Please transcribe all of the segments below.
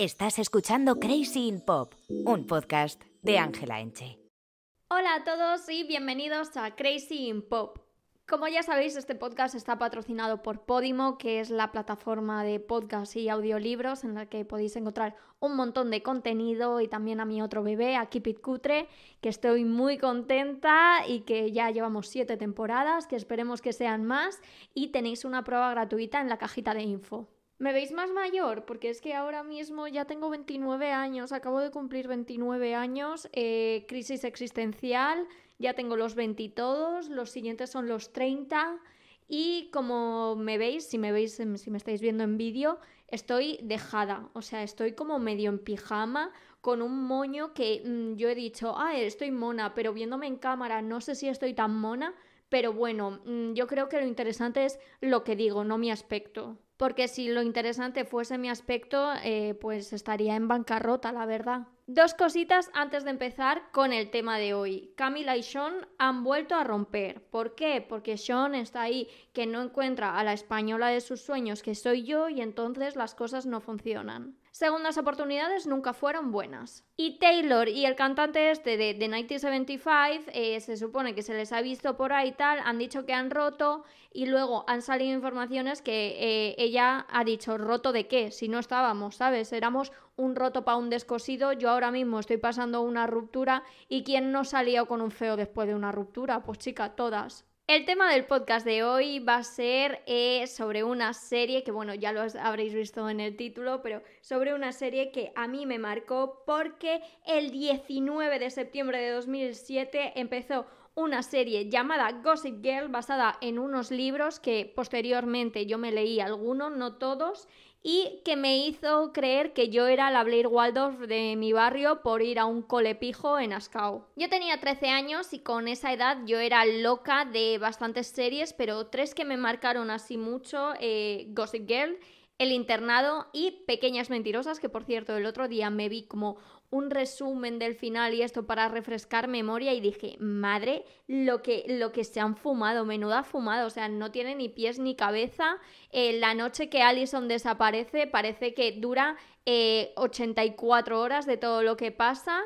Estás escuchando Crazy in Pop, un podcast de Ángela Enche. Hola a todos y bienvenidos a Crazy in Pop. Como ya sabéis, este podcast está patrocinado por Podimo, que es la plataforma de podcast y audiolibros en la que podéis encontrar un montón de contenido y también a mi otro bebé, a Keep Cutre, que estoy muy contenta y que ya llevamos siete temporadas, que esperemos que sean más y tenéis una prueba gratuita en la cajita de info. Me veis más mayor porque es que ahora mismo ya tengo 29 años, acabo de cumplir 29 años, eh, crisis existencial, ya tengo los 20 todos, los siguientes son los 30 y como me veis, si me veis, em, si me estáis viendo en vídeo, estoy dejada, o sea, estoy como medio en pijama con un moño que mm, yo he dicho, ah, estoy mona, pero viéndome en cámara no sé si estoy tan mona, pero bueno, mm, yo creo que lo interesante es lo que digo, no mi aspecto porque si lo interesante fuese mi aspecto, eh, pues estaría en bancarrota, la verdad. Dos cositas antes de empezar con el tema de hoy. Camila y Sean han vuelto a romper. ¿Por qué? Porque Sean está ahí, que no encuentra a la española de sus sueños, que soy yo, y entonces las cosas no funcionan segundas oportunidades nunca fueron buenas. Y Taylor y el cantante este de The 1975, eh, se supone que se les ha visto por ahí tal, han dicho que han roto y luego han salido informaciones que eh, ella ha dicho, roto de qué, si no estábamos, ¿sabes? Éramos un roto para un descosido, yo ahora mismo estoy pasando una ruptura y ¿quién no salió con un feo después de una ruptura? Pues chica, todas. El tema del podcast de hoy va a ser eh, sobre una serie que, bueno, ya lo habréis visto en el título, pero sobre una serie que a mí me marcó porque el 19 de septiembre de 2007 empezó una serie llamada Gossip Girl basada en unos libros que posteriormente yo me leí algunos, no todos, y que me hizo creer que yo era la Blair Waldorf de mi barrio por ir a un colepijo en Ascau. Yo tenía 13 años y con esa edad yo era loca de bastantes series, pero tres que me marcaron así mucho, eh, Gossip Girl, el internado y Pequeñas Mentirosas, que por cierto el otro día me vi como un resumen del final y esto para refrescar memoria y dije, madre, lo que, lo que se han fumado, menuda fumada, o sea, no tiene ni pies ni cabeza. Eh, la noche que Allison desaparece parece que dura 84 eh, horas de todo lo que pasa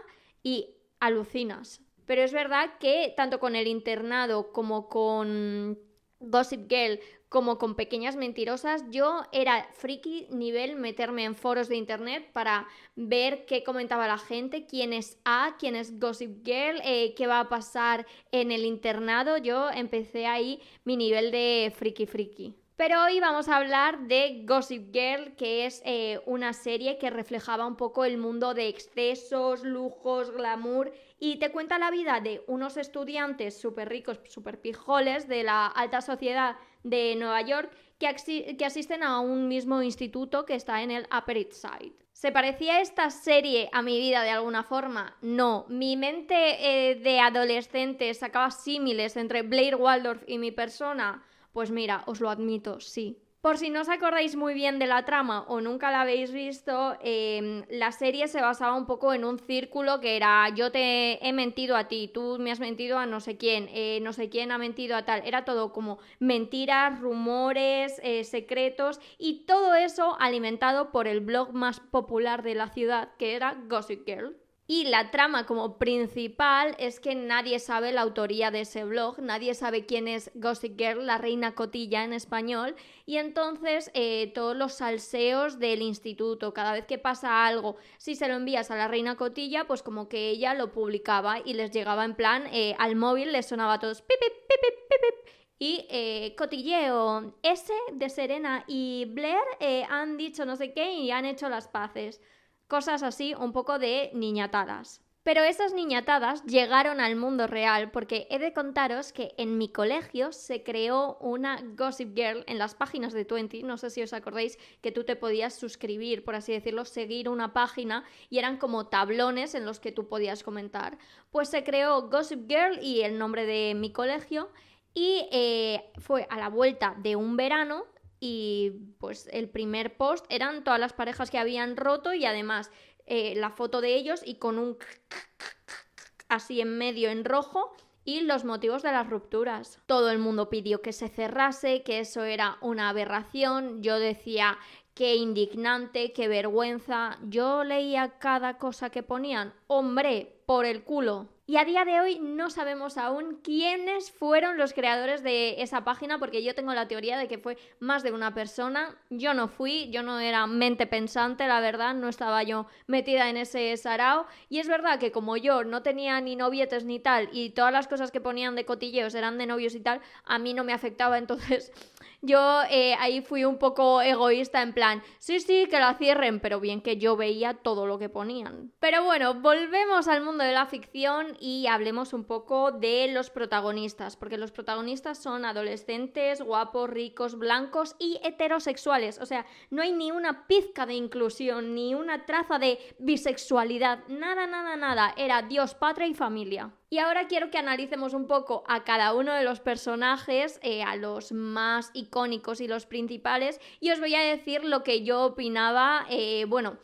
y alucinas. Pero es verdad que tanto con el internado como con Gossip Girl como con pequeñas mentirosas. Yo era friki nivel meterme en foros de internet para ver qué comentaba la gente, quién es A, quién es Gossip Girl, eh, qué va a pasar en el internado. Yo empecé ahí mi nivel de friki friki. Pero hoy vamos a hablar de Gossip Girl, que es eh, una serie que reflejaba un poco el mundo de excesos, lujos, glamour y te cuenta la vida de unos estudiantes súper ricos, súper pijoles de la alta sociedad de Nueva York que, asisten a un mismo instituto que está en el Upper East Side. ¿Se parecía esta serie a mi vida de alguna forma? No. Mi mente eh, de adolescente sacaba símiles entre Blair Waldorf y mi persona. Pues mira, os lo admito, sí, por si no os acordáis muy bien de la trama o nunca la habéis visto, em, la serie se basaba un poco en un círculo que era yo te he mentido a ti, tú me has mentido a no sé quién, eh, no sé quién ha mentido a tal. Era todo como mentiras, rumores, eh, secretos y todo eso alimentado por el blog más popular de la ciudad que era Gossip Girl. Y la trama como principal es que nadie sabe la autoría de ese blog, nadie sabe quién es Gossip Girl, la reina cotilla en español, y entonces eh, todos los salseos del instituto, cada vez que pasa algo, si se lo envías a la reina cotilla, pues como que ella lo publicaba y les llegaba en plan, eh, al móvil les sonaba a todos pip, y eh, cotilleo, ese de Serena y Blair han dicho no sé qué y han hecho las paces cosas así un poco de niñatadas. Pero esas niñatadas llegaron al mundo real porque he de contaros que en mi colegio se creó una Gossip Girl en las páginas de Twenty. No sé si os acordáis que tú te podías suscribir, por así decirlo, seguir una página y eran como tablones en los que tú podías comentar. Pues se creó Gossip Girl y el nombre de mi colegio y eh, fue a la vuelta de un verano y pues el primer post eran todas las parejas que habían roto y además eh, la foto de ellos y con un así en medio en rojo y los motivos de las rupturas. Todo el mundo pidió que se cerrase, que eso era una aberración. Yo decía qué indignante, qué vergüenza. Yo leía cada cosa que ponían. Hombre, por el culo. Y a día de hoy no sabemos aún quiénes fueron los creadores de esa página, porque yo tengo la teoría de que fue más de una persona. Yo no fui, yo no era mente pensante, la verdad, no estaba yo metida en ese sarao. Y es verdad que como yo no tenía ni novietes ni tal, y todas las cosas que ponían de cotilleos eran de novios y tal, a mí no me afectaba. Entonces yo eh, ahí fui un poco egoísta, en plan, sí, sí, que la cierren, pero bien que yo veía todo lo que ponían. Pero bueno, volvemos al mundo de la ficción y hablemos un poco de los protagonistas, porque los protagonistas son adolescentes, guapos, ricos, blancos y heterosexuales. O sea, no hay ni una pizca de inclusión, ni una traza de bisexualidad, nada, nada, nada. Era Dios, patria y familia. Y ahora quiero que analicemos un poco a cada uno de los personajes, eh, a los más icónicos y los principales, y os voy a decir lo que yo opinaba, eh, bueno,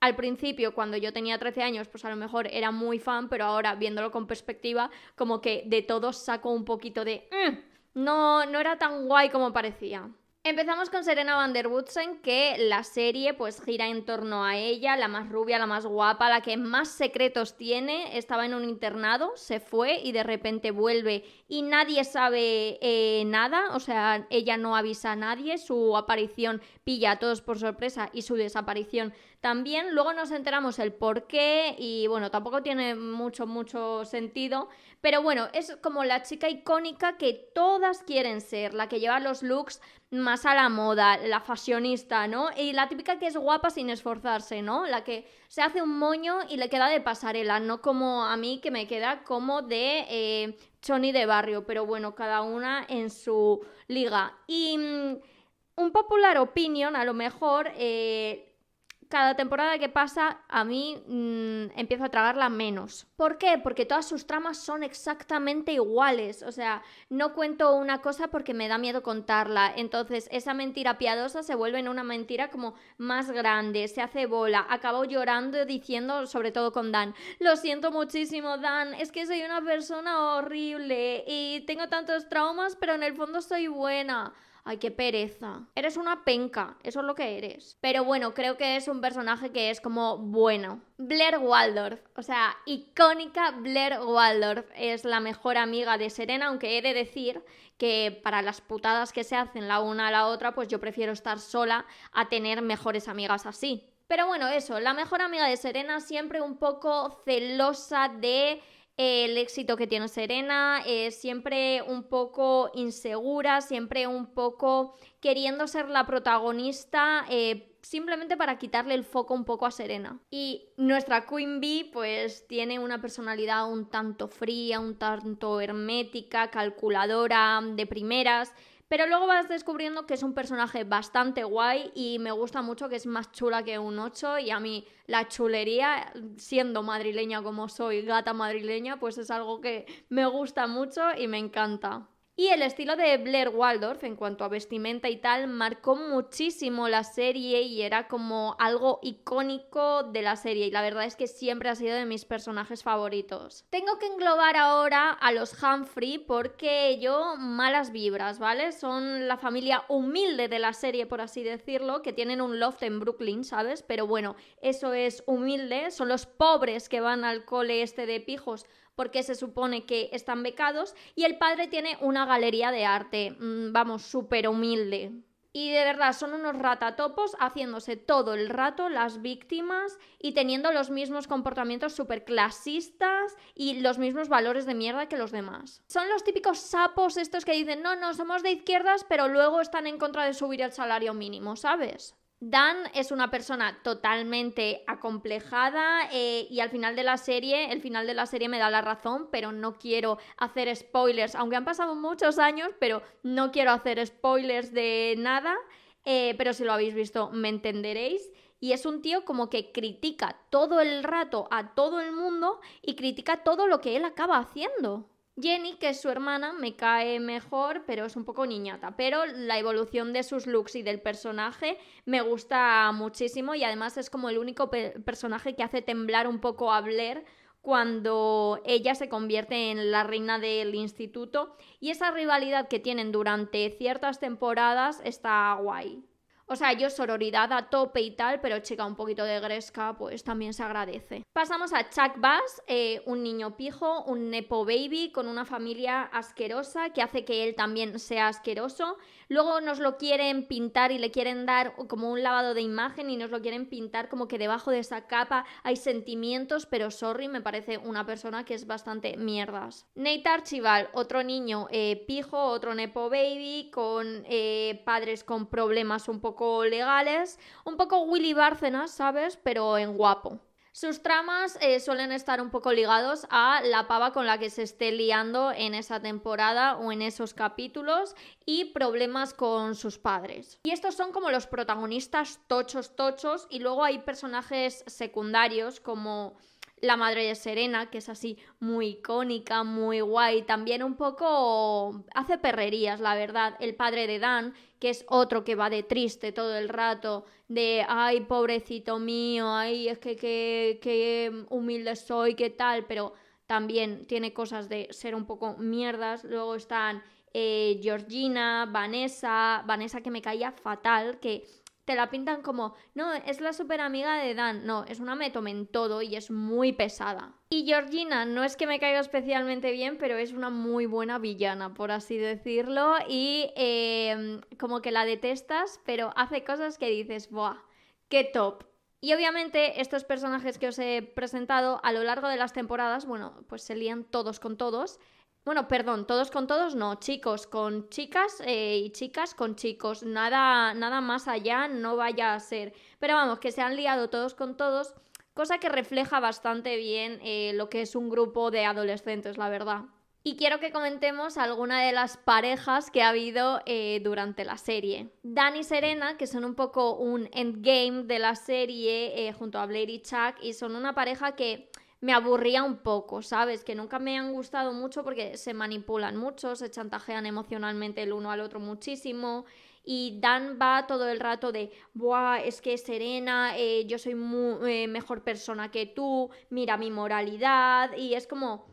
al principio, cuando yo tenía 13 años, pues a lo mejor era muy fan, pero ahora viéndolo con perspectiva, como que de todos saco un poquito de... Mm, no, no era tan guay como parecía. Empezamos con Serena van der Woodsen, que la serie pues gira en torno a ella, la más rubia, la más guapa, la que más secretos tiene. Estaba en un internado, se fue y de repente vuelve y nadie sabe eh, nada, o sea, ella no avisa a nadie, su aparición pilla a todos por sorpresa y su desaparición también luego nos enteramos el por qué y bueno, tampoco tiene mucho, mucho sentido, pero bueno, es como la chica icónica que todas quieren ser, la que lleva los looks más a la moda, la fashionista, ¿no? Y la típica que es guapa sin esforzarse, ¿no? La que se hace un moño y le queda de pasarela, no como a mí que me queda como de eh, choni de barrio, pero bueno, cada una en su liga. Y mm, un popular opinion, a lo mejor, eh, cada temporada que pasa a mí mm, empiezo a tragarla menos. ¿Por qué? Porque todas sus tramas son exactamente iguales. O sea, no cuento una cosa porque me da miedo contarla. Entonces esa mentira piadosa se vuelve en una mentira como más grande, se hace bola. Acabo llorando diciendo, sobre todo con Dan, lo siento muchísimo Dan, es que soy una persona horrible y tengo tantos traumas, pero en el fondo soy buena. Ay, qué pereza. Eres una penca, eso es lo que eres. Pero bueno, creo que es un personaje que es como bueno. Blair Waldorf, o sea, icónica Blair Waldorf es la mejor amiga de Serena, aunque he de decir que para las putadas que se hacen la una a la otra, pues yo prefiero estar sola a tener mejores amigas así. Pero bueno, eso, la mejor amiga de Serena siempre un poco celosa de el éxito que tiene Serena, es eh, siempre un poco insegura, siempre un poco queriendo ser la protagonista. Eh, simplemente para quitarle el foco un poco a Serena. Y nuestra Queen Bee pues tiene una personalidad un tanto fría, un tanto hermética, calculadora, de primeras, pero luego vas descubriendo que es un personaje bastante guay y me gusta mucho que es más chula que un 8 y a mí la chulería, siendo madrileña como soy, gata madrileña, pues es algo que me gusta mucho y me encanta. Y el estilo de Blair Waldorf en cuanto a vestimenta y tal marcó muchísimo la serie y era como algo icónico de la serie y la verdad es que siempre ha sido de mis personajes favoritos. Tengo que englobar ahora a los Humphrey porque yo malas vibras, ¿vale? Son la familia humilde de la serie por así decirlo, que tienen un loft en Brooklyn, ¿sabes? Pero bueno, eso es humilde, son los pobres que van al cole este de pijos porque se supone que están becados, y el padre tiene una galería de arte, mm, vamos, súper humilde. Y de verdad, son unos ratatopos haciéndose todo el rato las víctimas y teniendo los mismos comportamientos súper clasistas y los mismos valores de mierda que los demás. Son los típicos sapos estos que dicen, no, no, somos de izquierdas, pero luego están en contra de subir el salario mínimo, ¿sabes? Dan es una persona totalmente acomplejada eh, y al final de la serie, el final de la serie me da la razón, pero no quiero hacer spoilers, aunque han pasado muchos años, pero no quiero hacer spoilers de nada, eh, pero si lo habéis visto me entenderéis. Y es un tío como que critica todo el rato a todo el mundo y critica todo lo que él acaba haciendo. Jenny, que es su hermana, me cae mejor, pero es un poco niñata. Pero la evolución de sus looks y del personaje me gusta muchísimo y además es como el único personaje que hace temblar un poco a Blair cuando ella se convierte en la reina del instituto y esa rivalidad que tienen durante ciertas temporadas está guay. O sea, yo sororidad a tope y tal, pero chica, un poquito de gresca, pues también se agradece. Pasamos a Chuck Bass, eh, un niño pijo, un nepo baby con una familia asquerosa que hace que él también sea asqueroso. Luego nos lo quieren pintar y le quieren dar como un lavado de imagen y nos lo quieren pintar como que debajo de esa capa hay sentimientos, pero sorry, me parece una persona que es bastante mierdas. Nate Archival, otro niño eh, pijo, otro nepo baby, con eh, padres con problemas un poco legales, un poco Willy Bárcenas, ¿sabes? Pero en guapo. Sus tramas eh, suelen estar un poco ligados a la pava con la que se esté liando en esa temporada o en esos capítulos y problemas con sus padres. Y estos son como los protagonistas tochos tochos y luego hay personajes secundarios como la madre de Serena, que es así muy icónica, muy guay, también un poco hace perrerías, la verdad, el padre de Dan, que es otro que va de triste todo el rato, de ay, pobrecito mío, ay, es que qué humilde soy, qué tal, pero también tiene cosas de ser un poco mierdas. Luego están eh, Georgina, Vanessa, Vanessa que me caía fatal, que te la pintan como, no, es la super amiga de Dan, no, es una me en todo y es muy pesada. Y Georgina no es que me caiga especialmente bien, pero es una muy buena villana, por así decirlo, y em, como que la detestas, pero hace cosas que dices, ¡buah! ¡Qué top! Y obviamente estos personajes que os he presentado a lo largo de las temporadas, bueno, pues se lían todos con todos. Bueno, perdón, todos con todos no, chicos con chicas eh, y chicas con chicos, nada, nada más allá no vaya a ser. Pero vamos, que se han liado todos con todos, cosa que refleja bastante bien eh, lo que es un grupo de adolescentes, la verdad. Y quiero que comentemos alguna de las parejas que ha habido eh, durante la serie. Dan y Serena, que son un poco un endgame de la serie junto a Blair y Chuck, y son una pareja que me aburría un poco, ¿sabes? Que nunca me han gustado mucho porque se manipulan mucho, se chantajean emocionalmente el uno al otro muchísimo. Y Dan va todo el rato de, Buah, es que Serena, eh, yo soy eh, mejor persona que tú, mira mi moralidad. Y es como,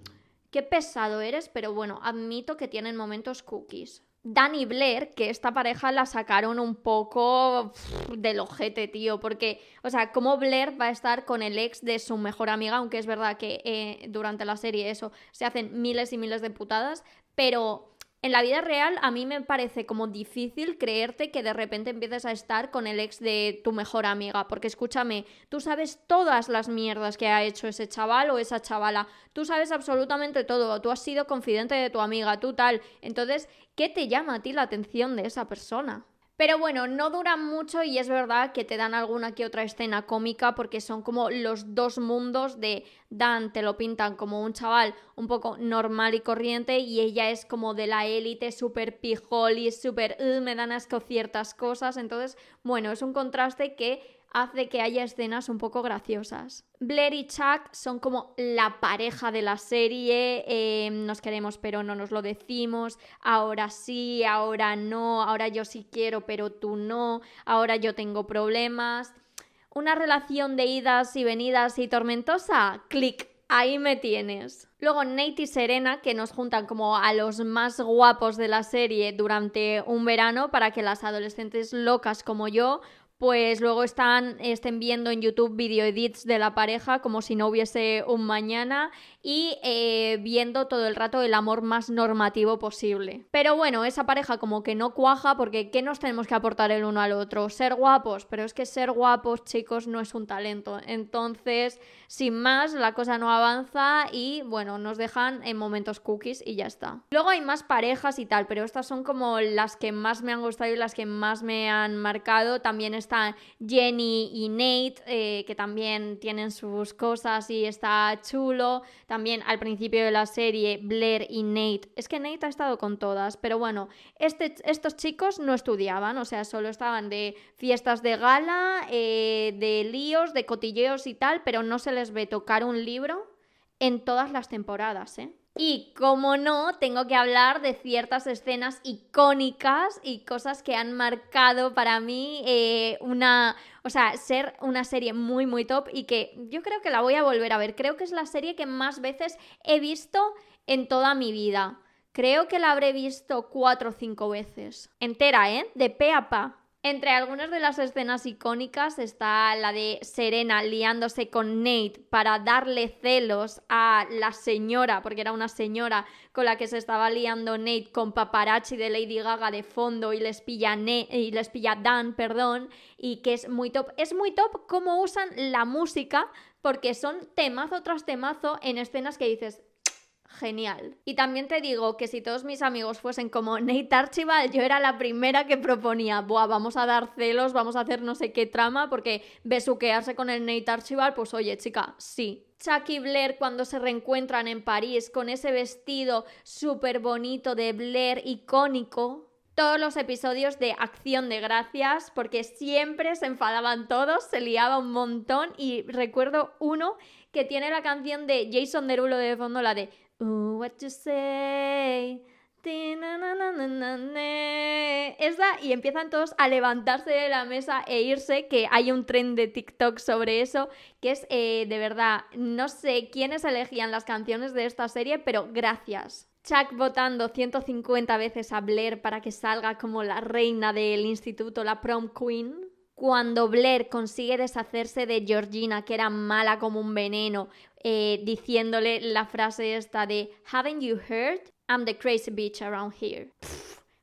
Qué pesado eres, pero bueno, admito que tienen momentos cookies. Danny Blair, que esta pareja la sacaron un poco del ojete, tío, porque, o sea, cómo Blair va a estar con el ex de su mejor amiga, aunque es verdad que eh, durante la serie eso se hacen miles y miles de putadas, pero en la vida real a mí me parece como difícil creerte que de repente empieces a estar con el ex de tu mejor amiga, porque escúchame, tú sabes todas las mierdas que ha hecho ese chaval o esa chavala, tú sabes absolutamente todo, tú has sido confidente de tu amiga, tú tal, entonces, ¿qué te llama a ti la atención de esa persona? Pero bueno, no duran mucho y es verdad que te dan alguna que otra escena cómica porque son como los dos mundos de Dan te lo pintan como un chaval un poco normal y corriente y ella es como de la élite, súper pijol y súper me dan asco ciertas cosas. Entonces, bueno, es un contraste que hace que haya escenas un poco graciosas. Blair y Chuck son como la pareja de la serie, eh, nos queremos pero no nos lo decimos, ahora sí, ahora no, ahora yo sí quiero pero tú no, ahora yo tengo problemas. Una relación de idas y venidas y tormentosa, clic, ahí me tienes. Luego Nate y Serena, que nos juntan como a los más guapos de la serie durante un verano para que las adolescentes locas como yo pues luego están, estén viendo en YouTube video edits de la pareja como si no hubiese un mañana y eh, viendo todo el rato el amor más normativo posible. Pero bueno, esa pareja como que no cuaja porque ¿qué nos tenemos que aportar el uno al otro? Ser guapos, pero es que ser guapos, chicos, no es un talento. Entonces, sin más, la cosa no avanza y bueno, nos dejan en momentos cookies y ya está. Luego hay más parejas y tal, pero estas son como las que más me han gustado y las que más me han marcado. También están Jenny y Nate, eh, que también tienen sus cosas y está chulo. También al principio de la serie, Blair y Nate. Es que Nate ha estado con todas, pero bueno, este, estos chicos no estudiaban, o sea, solo estaban de fiestas de gala, eh, de líos, de cotilleos y tal, pero no se les ve tocar un libro en todas las temporadas, ¿eh? Y como no, tengo que hablar de ciertas escenas icónicas y cosas que han marcado para mí eh, una, o sea, ser una serie muy, muy top y que yo creo que la voy a volver a ver. Creo que es la serie que más veces he visto en toda mi vida. Creo que la habré visto cuatro o cinco veces. Entera, ¿eh? De pe a pa. Entre algunas de las escenas icónicas está la de Serena liándose con Nate para darle celos a la señora, porque era una señora con la que se estaba liando Nate con paparazzi de Lady Gaga de fondo y les pilla, y les Dan, perdón, y que es muy top. Es muy top cómo usan la música porque son temazo tras temazo en escenas que dices, genial. Y también te digo que si todos mis amigos fuesen como Nate Archibald, yo era la primera que proponía, Buah, vamos a dar celos, vamos a hacer no sé qué trama, porque besuquearse con el Nate Archibald, pues oye, chica, sí. Chucky Blair cuando se reencuentran en París con ese vestido súper bonito de Blair, icónico, todos los episodios de Acción de Gracias, porque siempre se enfadaban todos, se liaba un montón y recuerdo uno que tiene la canción de Jason Derulo de fondo, la de what you say. Esa, y empiezan todos a levantarse de la mesa e irse, que hay un tren de TikTok sobre eso, que es eh, de verdad, no sé quiénes elegían las canciones de esta serie, pero gracias. Chuck votando 150 veces a Blair para que salga como la reina del instituto, la prom queen. Cuando Blair consigue deshacerse de Georgina, que era mala como un veneno, eh, diciéndole la frase esta de Haven't you heard? I'm the crazy bitch around here.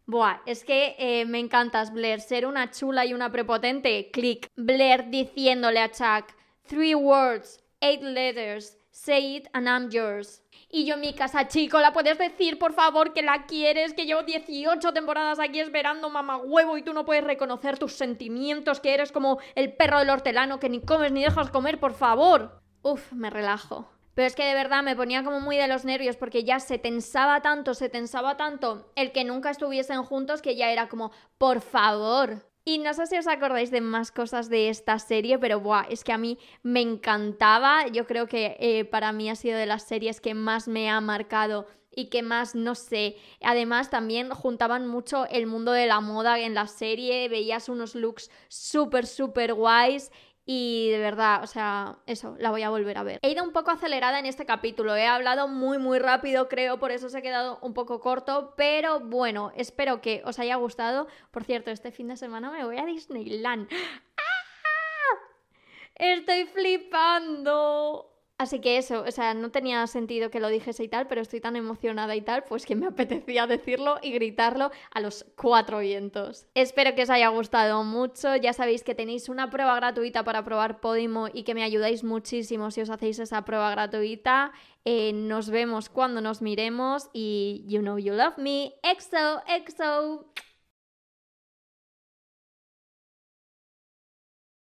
buah, es que eh, me encantas, Blair. Ser una chula y una prepotente. Click. Blair diciéndole a Chuck: Three words, eight letters. Say it and I'm yours. Y yo, mi casa, chico, ¿la puedes decir, por favor, que la quieres? Que llevo 18 temporadas aquí esperando, mamá huevo, y tú no puedes reconocer tus sentimientos, que eres como el perro del hortelano, que ni comes ni dejas comer, por favor. Uf, me relajo. Pero es que de verdad me ponía como muy de los nervios porque ya se tensaba tanto, se tensaba tanto el que nunca estuviesen juntos que ya era como, por favor. Y no sé si os acordáis de más cosas de esta serie, pero buah, es que a mí me encantaba. Yo creo que eh, para mí ha sido de las series que más me ha marcado y que más, no sé. Además, también juntaban mucho el mundo de la moda en la serie, veías unos looks súper, súper guays y de verdad, o sea, eso, la voy a volver a ver. He ido un poco acelerada en este capítulo, he hablado muy, muy rápido, creo, por eso se ha quedado un poco corto, pero bueno, espero que os haya gustado. Por cierto, este fin de semana me voy a Disneyland. ¡Ah! Estoy flipando. Así que eso, o sea, no tenía sentido que lo dijese y tal, pero estoy tan emocionada y tal, pues que me apetecía decirlo y gritarlo a los cuatro vientos. Espero que os haya gustado mucho, ya sabéis que tenéis una prueba gratuita para probar Podimo y que me ayudáis muchísimo si os hacéis esa prueba gratuita. Eh, nos vemos cuando nos miremos y you know you love me. EXO, EXO.